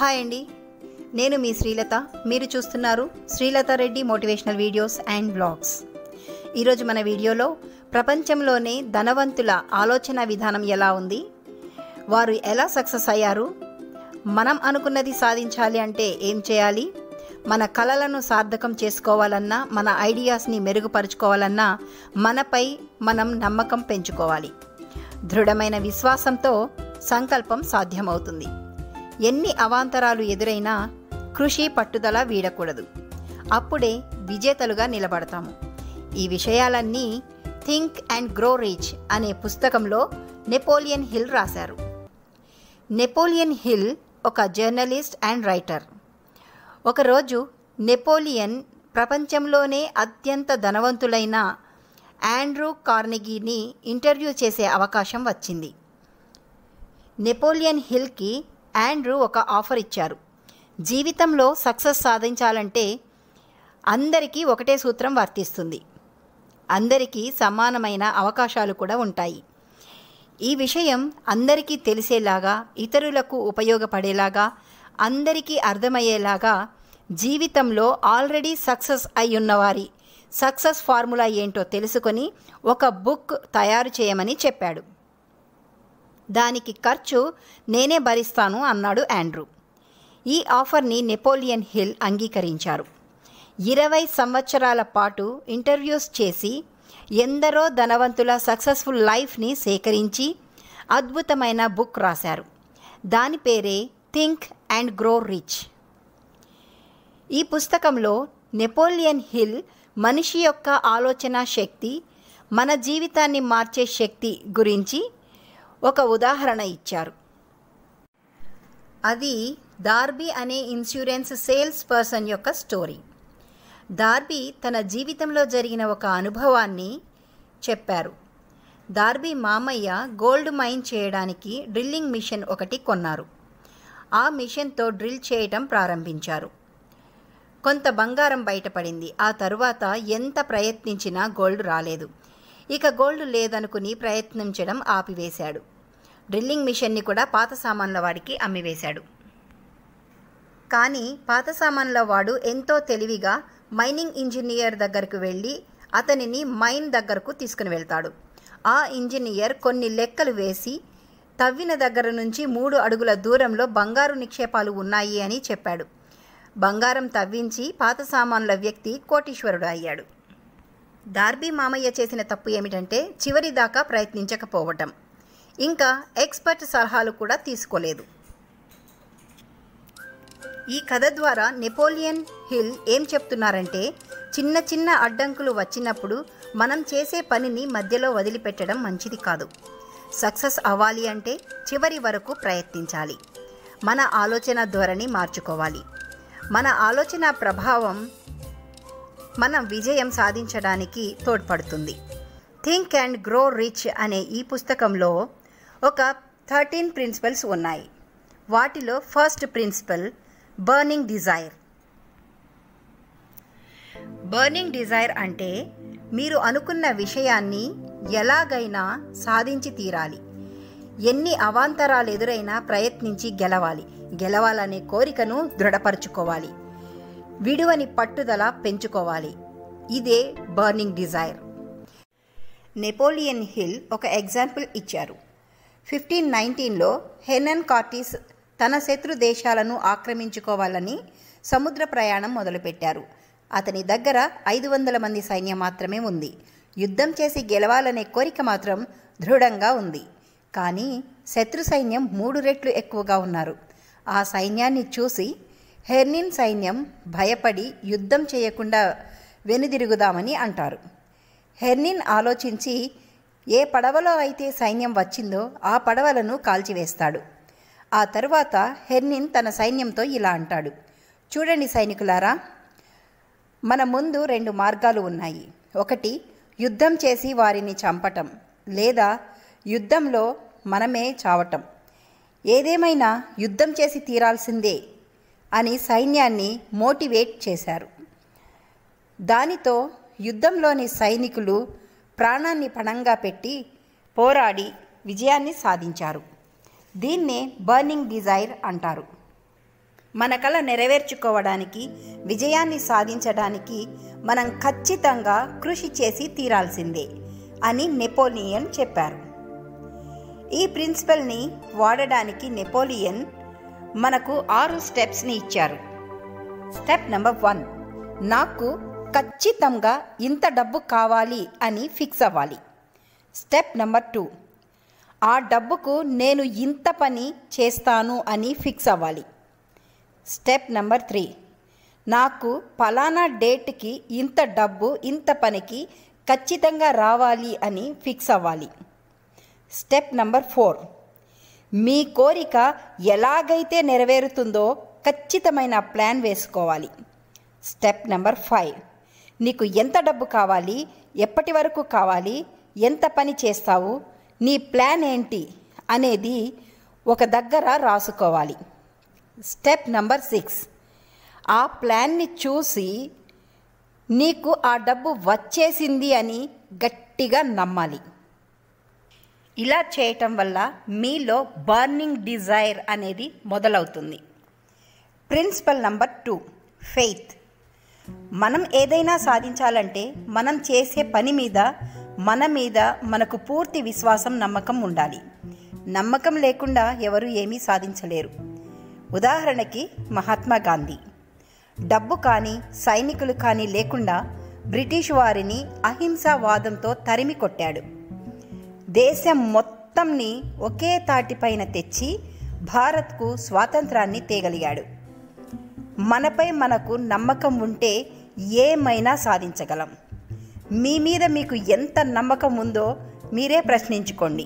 hi అండి నేను మీ శ్రీలత మీరు చూస్తున్నారు Srilatha Reddy motivational videos and blogs ఈరోజు మన వీడియోలో ప్రపంచంలోనే ధనవంతుల ఆలోచన విధానం ఎలా ఉంది వారు ఎలా సక్సెస్ అయ్యారు మనం అనుకున్నది సాధించాలి అంటే ఏం చేయాలి మన కళలను సార్థకం చేసుకోవాలన్నా మన ఐడియాస్ని మెరుగుపరుచుకోవాలన్నా మనపై మనం నమ్మకం పెంచుకోవాలి దృఢమైన విశ్వాసంతో సంకల్పం సాధ్యమవుతుంది ఎన్ని అవాంతరాలు ఎదురైనా కృషి పట్టుదల వీడకూడదు అప్పుడే విజేతలుగా నిలబడతాము ఈ విషయాలన్నీ థింక్ అండ్ గ్రో రీచ్ అనే పుస్తకంలో నెపోలియన్ హిల్ రాశారు నెపోలియన్ హిల్ ఒక జర్నలిస్ట్ అండ్ రైటర్ ఒకరోజు నెపోలియన్ ప్రపంచంలోనే అత్యంత ధనవంతులైన ఆండ్రూ కార్నెగీని ఇంటర్వ్యూ చేసే అవకాశం వచ్చింది నెపోలియన్ హిల్కి ఆండ్రూ ఒక ఆఫర్ ఇచ్చారు జీవితంలో సక్సెస్ సాధించాలంటే అందరికీ ఒకటే సూత్రం వర్తిస్తుంది అందరికీ సమానమైన అవకాశాలు కూడా ఉంటాయి ఈ విషయం అందరికీ తెలిసేలాగా ఇతరులకు ఉపయోగపడేలాగా అందరికీ అర్థమయ్యేలాగా జీవితంలో ఆల్రెడీ సక్సెస్ అయి ఉన్నవారి సక్సెస్ ఫార్ములా ఏంటో తెలుసుకొని ఒక బుక్ తయారు చేయమని చెప్పాడు దానికి ఖర్చు నేనే భరిస్తాను అన్నాడు ఆండ్రూ ఈ ఆఫర్ని నెపోలియన్ హిల్ అంగీకరించారు ఇరవై సంవత్సరాల పాటు ఇంటర్వ్యూస్ చేసి ఎందరో ధనవంతుల సక్సెస్ఫుల్ లైఫ్ని సేకరించి అద్భుతమైన బుక్ రాశారు దాని పేరే థింక్ అండ్ గ్రో రిచ్ ఈ పుస్తకంలో నెపోలియన్ హిల్ మనిషి యొక్క ఆలోచన శక్తి మన జీవితాన్ని మార్చే శక్తి గురించి ఒక ఉదాహరణ ఇచ్చారు అది దార్బీ అనే ఇన్సూరెన్స్ సేల్స్ పర్సన్ యొక్క స్టోరీ దార్బీ తన జీవితంలో జరిగిన ఒక అనుభవాన్ని చెప్పారు దార్బీ మామయ్య గోల్డ్ మైన్ చేయడానికి డ్రిల్లింగ్ మిషన్ ఒకటి కొన్నారు ఆ మిషన్తో డ్రిల్ చేయటం ప్రారంభించారు కొంత బంగారం బయటపడింది ఆ తరువాత ఎంత ప్రయత్నించినా గోల్డ్ రాలేదు ఇక గోల్డ్ లేదనుకుని ప్రయత్నించడం ఆపివేశాడు డ్రిల్లింగ్ మిషన్ని కూడా పాత సామాన్ల వాడికి అమ్మివేశాడు కానీ పాత సామాన్ల వాడు ఎంతో తెలివిగా మైనింగ్ ఇంజనీర్ దగ్గరకు వెళ్ళి అతనిని మైన్ దగ్గరకు తీసుకుని వెళ్తాడు ఆ ఇంజనీర్ కొన్ని లెక్కలు వేసి తవ్విన దగ్గర నుంచి మూడు అడుగుల దూరంలో బంగారు నిక్షేపాలు ఉన్నాయి అని చెప్పాడు బంగారం తవ్వించి పాత సామాన్ల వ్యక్తి కోటీశ్వరుడు అయ్యాడు దార్బీ మామయ్య చేసిన తప్పు ఏమిటంటే చివరిదాకా ప్రయత్నించకపోవటం ఇంకా ఎక్స్పర్ట్ సలహాలు కూడా తీసుకోలేదు ఈ కథ ద్వారా నెపోలియన్ హిల్ ఏం చెప్తున్నారంటే చిన్న చిన్న అడ్డంకులు వచ్చినప్పుడు మనం చేసే పనిని మధ్యలో వదిలిపెట్టడం మంచిది కాదు సక్సెస్ అవ్వాలి అంటే చివరి వరకు ప్రయత్నించాలి మన ఆలోచన ధోరణి మార్చుకోవాలి మన ఆలోచన ప్రభావం మనం విజయం సాధించడానికి తోడ్పడుతుంది థింక్ అండ్ గ్రో రిచ్ అనే ఈ పుస్తకంలో ఒక థర్టీన్ ప్రిన్సిపల్స్ ఉన్నాయి వాటిలో first principle burning desire burning desire అంటే మీరు అనుకున్న విషయాన్ని ఎలాగైనా సాధించి తీరాలి ఎన్ని అవాంతరాలు ఎదురైనా ప్రయత్నించి గెలవాలి గెలవాలనే కోరికను దృఢపరచుకోవాలి విడువని పట్టుదల పెంచుకోవాలి ఇదే బర్నింగ్ డిజైర్ నెపోలియన్ హిల్ ఒక ఎగ్జాంపుల్ ఇచ్చారు ఫిఫ్టీన్ నైన్టీన్లో హెనన్ కార్టీస్ తన శత్రు దేశాలను ఆక్రమించుకోవాలని సముద్ర ప్రయాణం మొదలుపెట్టారు అతని దగ్గర ఐదు వందల మంది సైన్యం మాత్రమే ఉంది యుద్ధం చేసి గెలవాలనే కోరిక మాత్రం దృఢంగా ఉంది కానీ శత్రు సైన్యం మూడు రెట్లు ఎక్కువగా ఉన్నారు ఆ సైన్యాన్ని చూసి హెర్నిన్ సైన్యం భయపడి యుద్ధం చేయకుండా వెనుదిరుగుదామని అంటారు హెర్నిన్ ఆలోచించి ఏ పడవలో అయితే సైన్యం వచ్చిందో ఆ పడవలను కాల్చివేస్తాడు ఆ తరువాత హెర్నిన్ తన సైన్యంతో ఇలా అంటాడు చూడండి సైనికులారా మన ముందు రెండు మార్గాలు ఉన్నాయి ఒకటి యుద్ధం చేసి వారిని చంపటం లేదా యుద్ధంలో మనమే చావటం ఏదేమైనా యుద్ధం చేసి తీరాల్సిందే అని సైన్యాన్ని మోటివేట్ చేశారు దానితో యుద్ధంలోని సైనికులు ప్రాణాన్ని పణంగా పెట్టి పోరాడి విజయాన్ని సాధించారు దీన్నే బర్నింగ్ డిజైర్ అంటారు మన కళ నెరవేర్చుకోవడానికి విజయాన్ని సాధించడానికి మనం ఖచ్చితంగా కృషి చేసి తీరాల్సిందే అని నెపోలియన్ చెప్పారు ఈ ప్రిన్సిపల్ని వాడడానికి నెపోలియన్ మనకు ఆరు స్టెప్స్ని ఇచ్చారు స్టెప్ నెంబర్ వన్ నాకు ఖచ్చితంగా ఇంత డబ్బు కావాలి అని ఫిక్స్ అవ్వాలి స్టెప్ నెంబర్ టూ ఆ డబ్బుకు నేను ఇంత పని చేస్తాను అని ఫిక్స్ అవ్వాలి స్టెప్ నెంబర్ త్రీ నాకు ఫలానా డేట్కి ఇంత డబ్బు ఇంత పనికి ఖచ్చితంగా రావాలి అని ఫిక్స్ అవ్వాలి స్టెప్ నెంబర్ ఫోర్ మీ కోరిక ఎలాగైతే నెరవేరుతుందో ఖచ్చితమైన ప్లాన్ వేసుకోవాలి స్టెప్ నెంబర్ ఫైవ్ నీకు ఎంత డబ్బు కావాలి ఎప్పటి వరకు కావాలి ఎంత పని చేస్తావు నీ ప్లాన్ ఏంటి అనేది ఒక దగ్గర రాసుకోవాలి స్టెప్ నంబర్ సిక్స్ ఆ ప్లాన్ని చూసి నీకు ఆ డబ్బు వచ్చేసింది అని గట్టిగా నమ్మాలి ఇలా చేయటం వల్ల మీలో బర్నింగ్ డిజైర్ అనేది మొదలవుతుంది ప్రిన్సిపల్ నంబర్ టూ ఫెయిత్ మనం ఏదైనా సాధించాలంటే మనం చేసే పని మీద మన మీద మనకు పూర్తి విశ్వాసం నమ్మకం ఉండాలి నమ్మకం లేకుండా ఎవరు ఏమీ సాధించలేరు ఉదాహరణకి మహాత్మా గాంధీ డబ్బు కానీ సైనికులు కానీ లేకుండా బ్రిటిష్ వారిని అహింసావాదంతో తరిమి కొట్టాడు దేశం మొత్తంని ఒకే తాటిపైన తెచ్చి భారత్కు స్వాతంత్రాన్ని తేగలిగాడు మనపై మనకు నమ్మకం ఉంటే ఏమైనా సాధించగలం మీ మీద మీకు ఎంత నమ్మకం ఉందో మీరే ప్రశ్నించుకోండి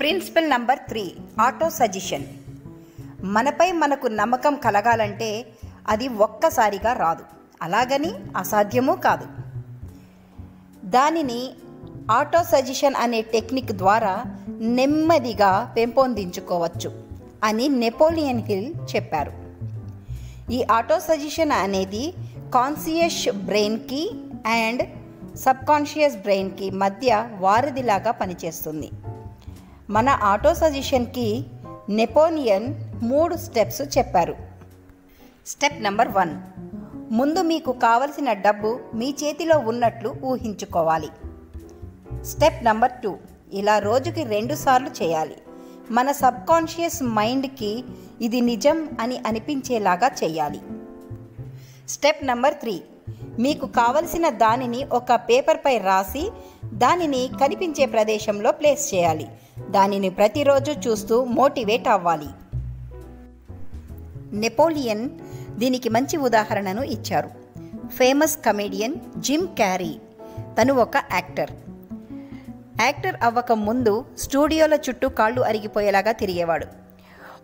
principle number three autosuggestion మనపై మనకు నమ్మకం కలగాలంటే అది ఒక్కసారిగా రాదు అలాగని అసాధ్యమూ కాదు దానిని ఆటో సజెషన్ అనే టెక్నిక్ ద్వారా నెమ్మదిగా పెంపొందించుకోవచ్చు అని నెపోలియన్ హిల్ చెప్పారు ఈ ఆటో సజెషన్ అనేది కాన్సియస్ బ్రెయిన్కి అండ్ సబ్కాన్షియస్ బ్రెయిన్కి మధ్య వారధిలాగా పనిచేస్తుంది మన ఆటో సజెషన్కి నెపోనియన్ మూడు స్టెప్స్ చెప్పారు స్టెప్ నెంబర్ వన్ ముందు మీకు కావలసిన డబ్బు మీ చేతిలో ఉన్నట్లు ఊహించుకోవాలి స్టెప్ నెంబర్ టూ ఇలా రోజుకి రెండుసార్లు చేయాలి మన సబ్కాన్షియస్ మైండ్కి ఇది నిజం అని అనిపించేలాగా చేయాలి స్టెప్ నంబర్ త్రీ మీకు కావలసిన దానిని ఒక పేపర్పై రాసి దానిని కనిపించే ప్రదేశంలో ప్లేస్ చేయాలి దానిని ప్రతిరోజు చూస్తూ మోటివేట్ అవ్వాలి నెపోలియన్ దీనికి మంచి ఉదాహరణను ఇచ్చారు ఫేమస్ కమెడియన్ జిమ్ క్యారీ తను ఒక యాక్టర్ యాక్టర్ అవ్వక ముందు స్టూడియోల చుట్టూ కాళ్ళు అరిగిపోయేలాగా తిరిగేవాడు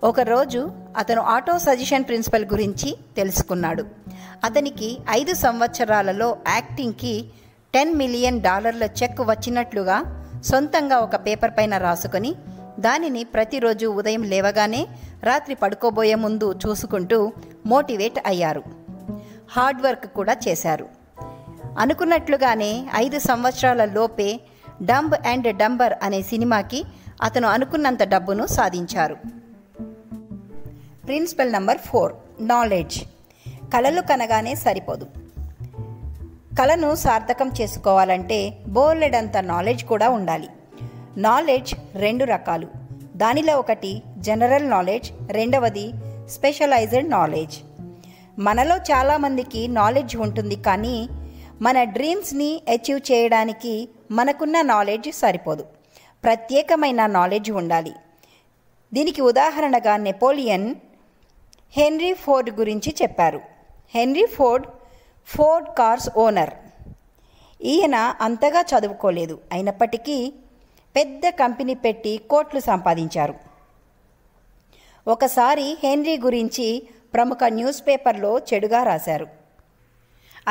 ఒకరోజు అతను ఆటో సజెషన్ ప్రిన్సిపల్ గురించి తెలుసుకున్నాడు అతనికి ఐదు సంవత్సరాలలో యాక్టింగ్కి టెన్ మిలియన్ డాలర్ల చెక్ వచ్చినట్లుగా సొంతంగా ఒక పేపర్ పైన రాసుకొని దానిని ప్రతిరోజు ఉదయం లేవగానే రాత్రి పడుకోబోయే ముందు చూసుకుంటూ మోటివేట్ అయ్యారు హార్డ్ వర్క్ కూడా చేశారు అనుకున్నట్లుగానే ఐదు సంవత్సరాల లోపే డంబ్ అండ్ డంబర్ అనే సినిమాకి అతను అనుకున్నంత డబ్బును సాధించారు ప్రిన్సిపల్ నంబర్ ఫోర్ నాలెడ్జ్ కళలు కనగానే సరిపోదు కళను సార్థకం చేసుకోవాలంటే బోర్లెడంత నాలెడ్జ్ కూడా ఉండాలి నాలెడ్జ్ రెండు రకాలు దానిలో ఒకటి జనరల్ నాలెడ్జ్ రెండవది స్పెషలైజ్డ్ నాలెడ్జ్ మనలో చాలామందికి నాలెడ్జ్ ఉంటుంది కానీ మన డ్రీమ్స్ని అచీవ్ చేయడానికి మనకున్న నాలెడ్జ్ సరిపోదు ప్రత్యేకమైన నాలెడ్జ్ ఉండాలి దీనికి ఉదాహరణగా నెపోలియన్ హెన్రీ ఫోర్డ్ గురించి చెప్పారు Henry Ford Ford cars owner ఈయన అంతగా చదువుకోలేదు అయినప్పటికీ పెద్ద కంపెనీ పెట్టి కోట్లు సంపాదించారు ఒకసారి హెన్రీ గురించి ప్రముఖ న్యూస్ పేపర్లో చెడుగా రాశారు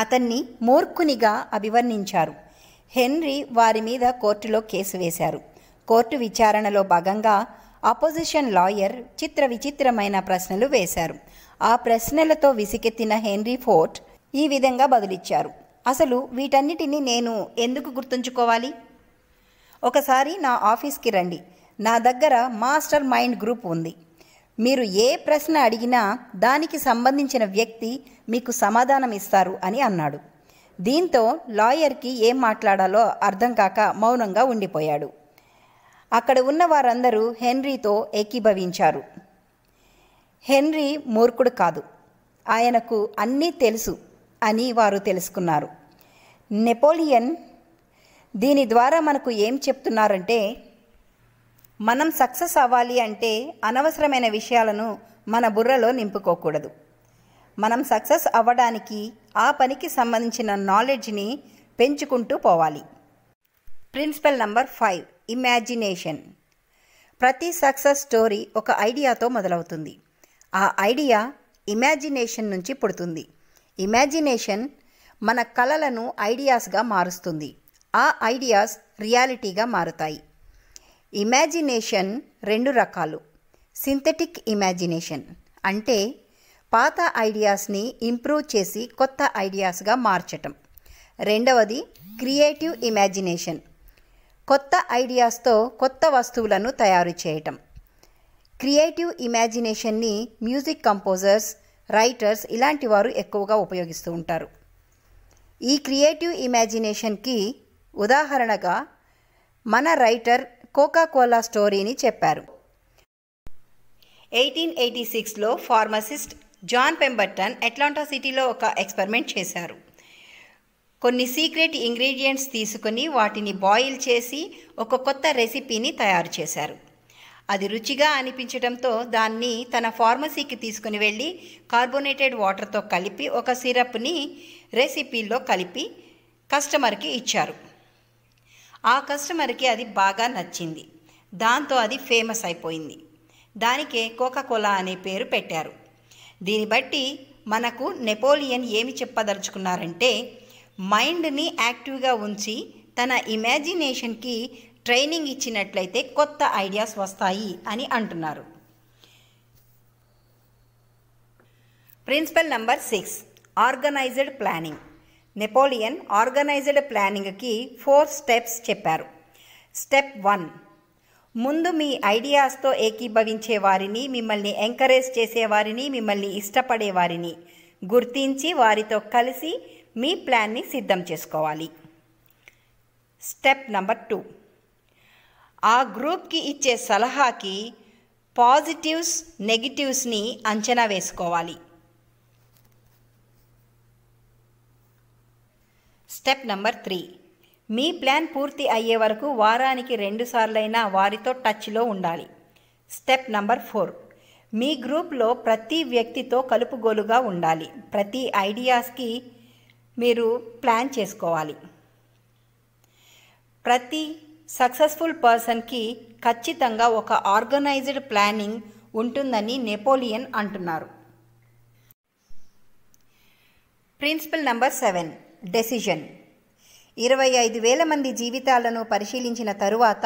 అతన్ని మూర్ఖునిగా అభివర్ణించారు హెన్రీ వారి మీద కోర్టులో కేసు వేశారు కోర్టు విచారణలో భాగంగా అపోజిషన్ లాయర్ చిత్ర విచిత్రమైన ప్రశ్నలు వేశారు ఆ ప్రశ్నలతో విసికెత్తిన హెన్రీ ఫోర్ట్ ఈ విధంగా బదులిచ్చారు అసలు వీటన్నిటిని నేను ఎందుకు గుర్తుంచుకోవాలి ఒకసారి నా ఆఫీస్కి రండి నా దగ్గర మాస్టర్ మైండ్ గ్రూప్ ఉంది మీరు ఏ ప్రశ్న అడిగినా దానికి సంబంధించిన వ్యక్తి మీకు సమాధానం ఇస్తారు అని అన్నాడు దీంతో లాయర్కి ఏం మాట్లాడాలో అర్థం కాక మౌనంగా ఉండిపోయాడు అక్కడ ఉన్న వారందరూ హెన్రీతో ఏకీభవించారు హెన్రీ మూర్ఖుడు కాదు ఆయనకు అన్నీ తెలుసు అని వారు తెలుసుకున్నారు నెపోలియన్ దీని ద్వారా మనకు ఏం చెప్తున్నారంటే మనం సక్సెస్ అవ్వాలి అంటే అనవసరమైన విషయాలను మన బుర్రలో నింపుకోకూడదు మనం సక్సెస్ అవ్వడానికి ఆ పనికి సంబంధించిన నాలెడ్జ్ని పెంచుకుంటూ పోవాలి ప్రిన్సిపల్ నంబర్ ఫైవ్ ఇమాజినేషన్ ప్రతి సక్సెస్ స్టోరీ ఒక ఐడియాతో మొదలవుతుంది ఆ ఐడియా ఇమాజినేషన్ నుంచి పుడుతుంది ఇమాజినేషన్ మన కలలను ఐడియాస్గా మారుస్తుంది ఆ ఐడియాస్ రియాలిటీగా మారుతాయి ఇమాజినేషన్ రెండు రకాలు సింథటిక్ ఇమాజినేషన్ అంటే పాత ఐడియాస్ని ఇంప్రూవ్ చేసి కొత్త ఐడియాస్గా మార్చటం రెండవది క్రియేటివ్ ఇమాజినేషన్ కొత్త ఐడియాస్తో కొత్త వస్తువులను తయారు చేయటం క్రియేటివ్ ఇమాజినేషన్ని మ్యూజిక్ కంపోజర్స్ రైటర్స్ ఇలాంటి వారు ఎక్కువగా ఉపయోగిస్తూ ఉంటారు ఈ క్రియేటివ్ ఇమాజినేషన్కి ఉదాహరణగా మన రైటర్ కోకా కోలా స్టోరీని చెప్పారు ఎయిటీన్ ఎయిటీ సిక్స్లో ఫార్మసిస్ట్ జాన్ పెంబర్టన్ అట్లాంటా సిటీలో ఒక ఎక్స్పెరిమెంట్ చేశారు కొన్ని సీక్రెట్ ఇంగ్రీడియంట్స్ తీసుకుని వాటిని బాయిల్ చేసి ఒక కొత్త రెసిపీని తయారు చేశారు అది రుచిగా అనిపించడంతో దాన్ని తన ఫార్మసీకి తీసుకుని వెళ్ళి కార్బోనేటెడ్ వాటర్తో కలిపి ఒక సిరప్ని రెసిపీలో కలిపి కస్టమర్కి ఇచ్చారు ఆ కస్టమర్కి అది బాగా నచ్చింది దాంతో అది ఫేమస్ అయిపోయింది దానికే కోకా కోలా అనే పేరు పెట్టారు దీన్ని బట్టి మనకు నెపోలియన్ ఏమి చెప్పదలుచుకున్నారంటే మైండ్ని యాక్టివ్గా ఉంచి తన ఇమాజినేషన్కి ట్రైనింగ్ ఇచ్చినట్లయితే కొత్త ఐడియాస్ వస్తాయి అని అంటున్నారు principle number six organised planning Napoleon organised ప్లానింగ్కి ఫోర్ స్టెప్స్ చెప్పారు స్టెప్ వన్ ముందు మీ ఐడియాస్తో ఏకీభవించే వారిని మిమ్మల్ని ఎంకరేజ్ చేసేవారిని మిమ్మల్ని ఇష్టపడేవారిని గుర్తించి వారితో కలిసి మీ ప్లాన్ని సిద్ధం చేసుకోవాలి స్టెప్ నంబర్ టూ ఆ గ్రూప్కి ఇచ్చే సలహాకి పాజిటివ్స్ నెగిటివ్స్ని అంచనా వేసుకోవాలి స్టెప్ నంబర్ త్రీ మీ ప్లాన్ పూర్తి అయ్యే వరకు వారానికి రెండుసార్లైనా వారితో టచ్లో ఉండాలి స్టెప్ నంబర్ ఫోర్ మీ గ్రూప్లో ప్రతి వ్యక్తితో కలుపుగోలుగా ఉండాలి ప్రతి ఐడియాస్కి మీరు ప్లాన్ చేసుకోవాలి ప్రతి సక్సెస్ఫుల్ పర్సన్కి ఖచ్చితంగా ఒక ఆర్గనైజ్డ్ ప్లానింగ్ ఉంటుందని నెపోలియన్ అంటున్నారు ప్రిన్సిపల్ నంబర్ సెవెన్ డెసిజన్ ఇరవై ఐదు వేల మంది జీవితాలను పరిశీలించిన తరువాత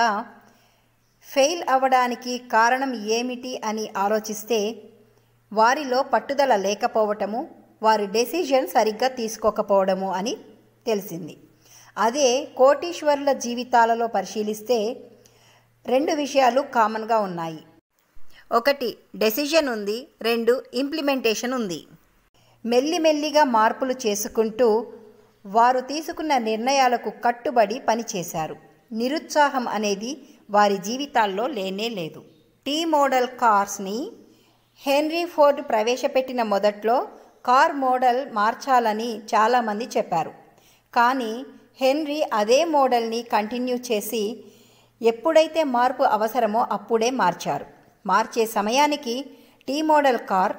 ఫెయిల్ అవ్వడానికి కారణం ఏమిటి అని ఆలోచిస్తే వారిలో పట్టుదల లేకపోవటము వారి డెసిషన్ సరిగ్గా తీసుకోకపోవడము అని తెలిసింది అదే కోటీశ్వరుల జీవితాలలో పరిశీలిస్తే రెండు విషయాలు కామన్గా ఉన్నాయి ఒకటి డెసిషన్ ఉంది రెండు ఇంప్లిమెంటేషన్ ఉంది మెల్లిమెల్లిగా మార్పులు చేసుకుంటూ వారు తీసుకున్న నిర్ణయాలకు కట్టుబడి పనిచేశారు నిరుత్సాహం అనేది వారి జీవితాల్లో లేనే లేదు టీ మోడల్ కార్స్ని హెన్రీ ఫోర్డ్ ప్రవేశపెట్టిన మొదట్లో కార్ మోడల్ మార్చాలని చాలామంది చెప్పారు కానీ హెన్రీ అదే మోడల్ని కంటిన్యూ చేసి ఎప్పుడైతే మార్పు అవసరమో అప్పుడే మార్చారు మార్చే సమయానికి టీ మోడల్ కార్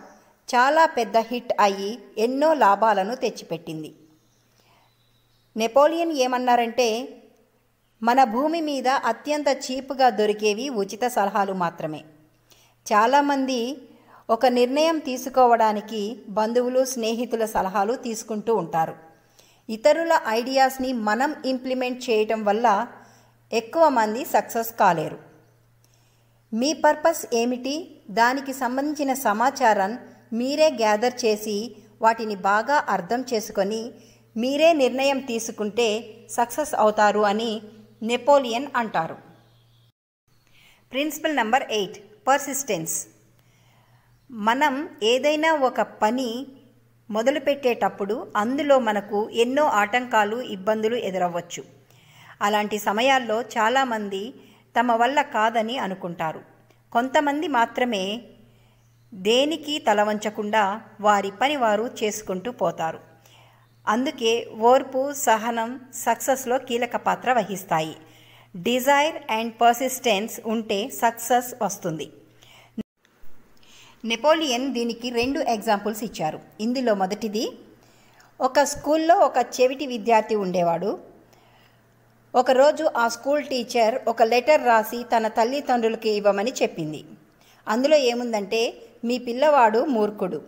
చాలా పెద్ద హిట్ అయ్యి ఎన్నో లాభాలను తెచ్చిపెట్టింది నెపోలియన్ ఏమన్నారంటే మన భూమి మీద అత్యంత చీప్గా దొరికేవి ఉచిత సలహాలు మాత్రమే చాలామంది ఒక నిర్ణయం తీసుకోవడానికి బంధువులు స్నేహితుల సలహాలు తీసుకుంటూ ఉంటారు ఇతరుల ఐడియాస్ని మనం ఇంప్లిమెంట్ చేయటం వల్ల ఎక్కువ మంది సక్సెస్ కాలేరు మీ పర్పస్ ఏమిటి దానికి సంబంధించిన సమాచారం మీరే గ్యాదర్ చేసి వాటిని బాగా అర్థం చేసుకొని మీరే నిర్ణయం తీసుకుంటే సక్సెస్ అవుతారు అని నెపోలియన్ అంటారు ప్రిన్సిపల్ నెంబర్ ఎయిట్ పర్సిస్టెన్స్ మనం ఏదైనా ఒక పని మొదలుపెట్టేటప్పుడు అందులో మనకు ఎన్నో ఆటంకాలు ఇబ్బందులు ఎదురవ్వచ్చు అలాంటి సమయాల్లో చాలామంది తమ వల్ల కాదని అనుకుంటారు కొంతమంది మాత్రమే దేనికి తలవంచకుండా వారి పని వారు చేసుకుంటూ పోతారు అందుకే ఓర్పు సహనం సక్సెస్లో కీలక పాత్ర వహిస్తాయి డిజైర్ అండ్ పర్సిస్టెన్స్ ఉంటే సక్సెస్ వస్తుంది నెపోలియన్ దీనికి రెండు ఎగ్జాంపుల్స్ ఇచ్చారు ఇందులో మొదటిది ఒక స్కూల్లో ఒక చెవిటి విద్యార్థి ఉండేవాడు ఒకరోజు ఆ స్కూల్ టీచర్ ఒక లెటర్ రాసి తన తల్లిదండ్రులకి ఇవ్వమని చెప్పింది అందులో ఏముందంటే మీ పిల్లవాడు మూర్ఖుడు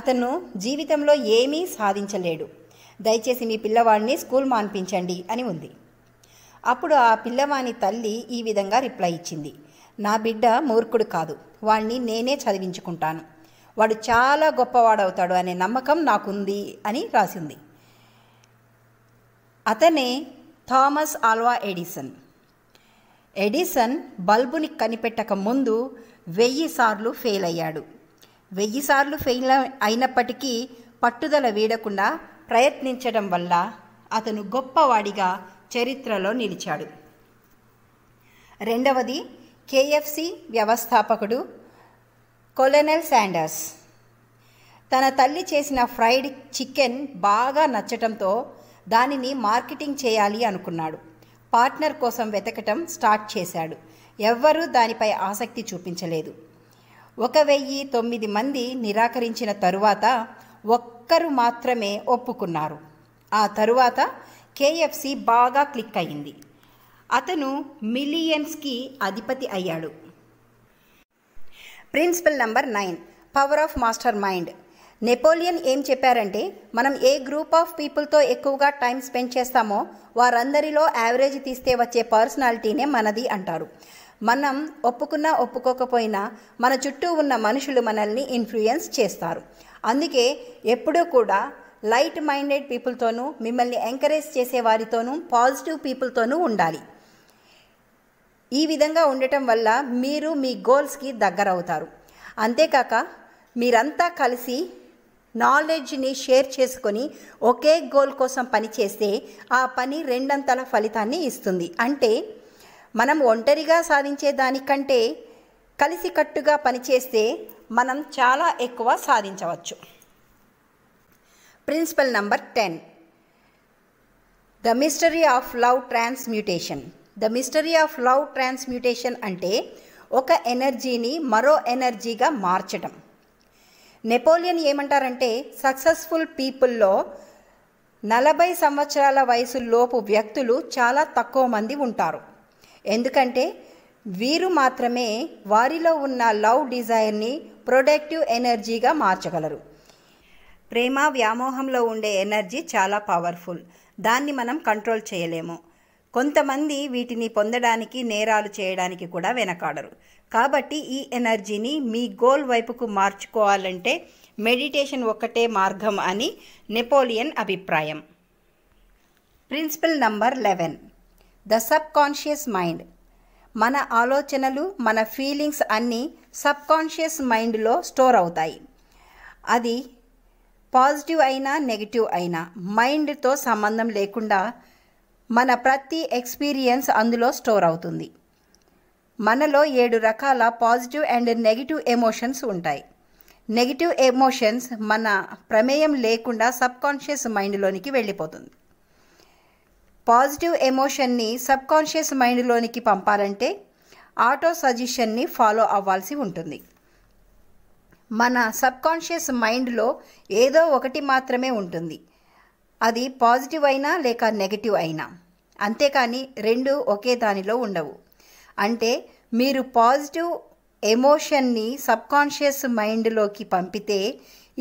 అతను జీవితంలో ఏమీ సాధించలేడు దయచేసి మీ పిల్లవాడిని స్కూల్ మాన్పించండి అని ఉంది అప్పుడు ఆ పిల్లవాని తల్లి ఈ విధంగా రిప్లై ఇచ్చింది నా బిడ్డ మూర్ఖుడు కాదు వాణ్ణి నేనే చదివించుకుంటాను వాడు చాలా గొప్పవాడవుతాడు అనే నమ్మకం నాకుంది అని రాసింది అతనే థామస్ ఆల్వా ఎడిసన్ ఎడిసన్ బల్బుని కనిపెట్టక ముందు వెయ్యిసార్లు ఫెయిల్ అయ్యాడు వెయ్యిసార్లు ఫెయిల్ అయినప్పటికీ పట్టుదల వీడకుండా ప్రయత్నించడం వల్ల అతను గొప్పవాడిగా చరిత్రలో నిలిచాడు రెండవది కేఎఫ్సి వ్యవస్థాపకుడు కొలెనల్ శాండర్స్ తన తల్లి చేసిన ఫ్రైడ్ చికెన్ బాగా నచ్చటంతో దానిని మార్కెటింగ్ చేయాలి అనుకున్నాడు పార్ట్నర్ కోసం వెతకటం స్టార్ట్ చేశాడు ఎవ్వరూ దానిపై ఆసక్తి చూపించలేదు ఒక వెయ్యి తొమ్మిది మంది నిరాకరించిన తరువాత ఒక్కరు మాత్రమే ఒప్పుకున్నారు ఆ తరువాత కేఎఫ్సి బాగా క్లిక్ అయింది అతను మిలియన్స్కి అధిపతి అయ్యాడు principle number nine power of mastermind Napoleon ఏం చెప్పారంటే మనం ఏ గ్రూప్ ఆఫ్ పీపుల్తో ఎక్కువగా టైం స్పెండ్ చేస్తామో వారందరిలో యావరేజ్ తీస్తే వచ్చే పర్సనాలిటీనే మనది అంటారు మనం ఒప్పుకున్నా ఒప్పుకోకపోయినా మన చుట్టూ ఉన్న మనుషులు మనల్ని ఇన్ఫ్లుయెన్స్ చేస్తారు అందుకే ఎప్పుడూ కూడా లైట్ మైండెడ్ పీపుల్తోనూ మిమ్మల్ని ఎంకరేజ్ చేసే వారితోనూ పాజిటివ్ పీపుల్తోనూ ఉండాలి ఈ విధంగా ఉండటం వల్ల మీరు మీ గోల్స్కి దగ్గరవుతారు అంతేకాక మీరంతా కలిసి నాలెడ్జ్ని షేర్ చేసుకొని ఒకే గోల్ కోసం పని చేస్తే ఆ పని రెండంతల ఫలితాన్ని ఇస్తుంది అంటే మనం ఒంటరిగా సాధించే దానికంటే కలిసికట్టుగా పనిచేస్తే మనం చాలా ఎక్కువ సాధించవచ్చు principle number ten the mystery of love transmutation the mystery of love transmutation అంటే ఒక ఎనర్జీని మరో ఎనర్జీగా మార్చడం నెపోలియన్ ఏమంటారంటే సక్సెస్ఫుల్ పీపుల్లో నలభై సంవత్సరాల వయసులోపు వ్యక్తులు చాలా తక్కువ మంది ఉంటారు ఎందుకంటే వీరు మాత్రమే వారిలో ఉన్న లవ్ డిజైర్ని ప్రొడక్టివ్ ఎనర్జీగా మార్చగలరు ప్రేమ వ్యామోహంలో ఉండే ఎనర్జీ చాలా పవర్ఫుల్ దాన్ని మనం కంట్రోల్ చేయలేము కొంతమంది వీటిని పొందడానికి నేరాలు చేయడానికి కూడా వెనకాడరు కాబట్టి ఈ ఎనర్జీని మీ గోల్ వైపుకు మార్చుకోవాలంటే మెడిటేషన్ ఒక్కటే మార్గం అని నెపోలియన్ అభిప్రాయం principle number eleven the subconscious mind మన ఆలోచనలు మన ఫీలింగ్స్ అన్నీ సబ్కాన్షియస్ మైండ్లో స్టోర్ అవుతాయి అది పాజిటివ్ అయినా నెగిటివ్ అయినా మైండ్తో సంబంధం లేకుండా మన ప్రతి ఎక్స్పీరియన్స్ అందులో స్టోర్ అవుతుంది మనలో ఏడు రకాల పాజిటివ్ అండ్ నెగిటివ్ ఎమోషన్స్ ఉంటాయి నెగిటివ్ ఎమోషన్స్ మన ప్రమేయం లేకుండా సబ్కాన్షియస్ మైండ్లోనికి వెళ్ళిపోతుంది పాజిటివ్ ఎమోషన్ని సబ్కాన్షియస్ మైండ్లోనికి పంపాలంటే ఆటో సజెషన్ని ఫాలో అవ్వాల్సి ఉంటుంది మన సబ్కాన్షియస్ మైండ్లో ఏదో ఒకటి మాత్రమే ఉంటుంది అది పాజిటివ్ అయినా లేక నెగటివ్ అయినా అంతేకాని రెండు ఒకే దానిలో ఉండవు అంటే మీరు పాజిటివ్ ఎమోషన్ని సబ్కాన్షియస్ మైండ్లోకి పంపితే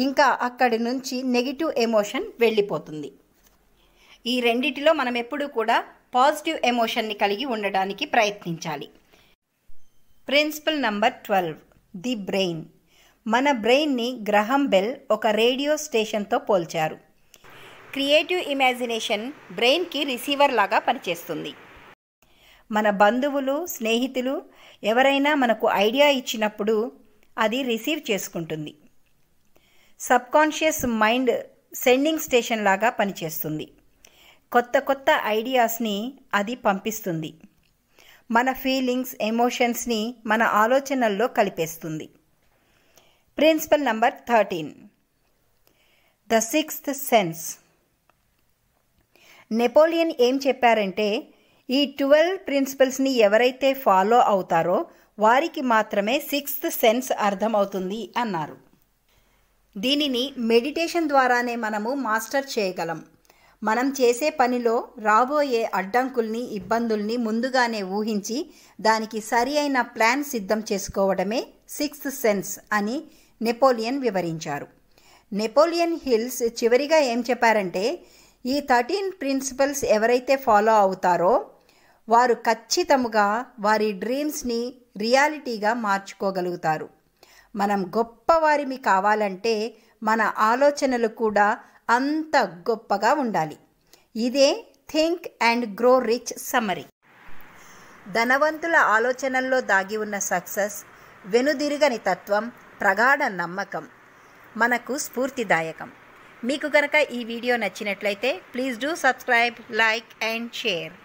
ఇంకా అక్కడి నుంచి నెగిటివ్ ఎమోషన్ వెళ్ళిపోతుంది ఈ రెండిటిలో మనం ఎప్పుడూ కూడా పాజిటివ్ ఎమోషన్ని కలిగి ఉండడానికి ప్రయత్నించాలి principle number twelve the brain మన బ్రెయిన్ని గ్రహం బెల్ ఒక రేడియో స్టేషన్తో పోల్చారు క్రియేటివ్ ఇమాజినేషన్ బ్రెయిన్కి రిసీవర్ లాగా పనిచేస్తుంది మన బంధువులు స్నేహితులు ఎవరైనా మనకు ఐడియా ఇచ్చినప్పుడు అది రిసీవ్ చేసుకుంటుంది సబ్కాన్షియస్ మైండ్ సెండింగ్ స్టేషన్ లాగా పనిచేస్తుంది కొత్త కొత్త ఐడియాస్ని అది పంపిస్తుంది మన ఫీలింగ్స్ ఎమోషన్స్ని మన ఆలోచనల్లో కలిపేస్తుంది principle number thirteen the sixth sense Napoleon ఏం చెప్పారంటే ఈ ట్వెల్వ్ ప్రిన్సిపల్స్ని ఎవరైతే ఫాలో అవుతారో వారికి మాత్రమే సిక్స్త్ సెన్స్ అర్థమవుతుంది అన్నారు దీనిని మెడిటేషన్ ద్వారానే మనము మాస్టర్ చేయగలం మనం చేసే పనిలో రాబోయే అడ్డంకుల్ని ఇబ్బందుల్ని ముందుగానే ఊహించి దానికి సరి అయిన ప్లాన్ సిద్ధం చేసుకోవడమే సిక్స్త్ సెన్స్ అని నెపోలియన్ వివరించారు నెపోలియన్ హిల్స్ చివరిగా ఏం చెప్పారంటే ఈ థర్టీన్ ప్రిన్సిపల్స్ ఎవరైతే ఫాలో అవుతారో వారు ఖచ్చితముగా వారి డ్రీమ్స్ని రియాలిటీగా మార్చుకోగలుగుతారు మనం గొప్పవారిమి కావాలంటే మన ఆలోచనలు కూడా అంత గొప్పగా ఉండాలి ఇదే think and grow rich summary ధనవంతుల ఆలోచనల్లో దాగి ఉన్న సక్సెస్ వెనుదిరుగని తత్వం ప్రగాఢ నమ్మకం మనకు స్ఫూర్తిదాయకం మీకు కనుక ఈ వీడియో నచ్చినట్లయితే please do subscribe like and share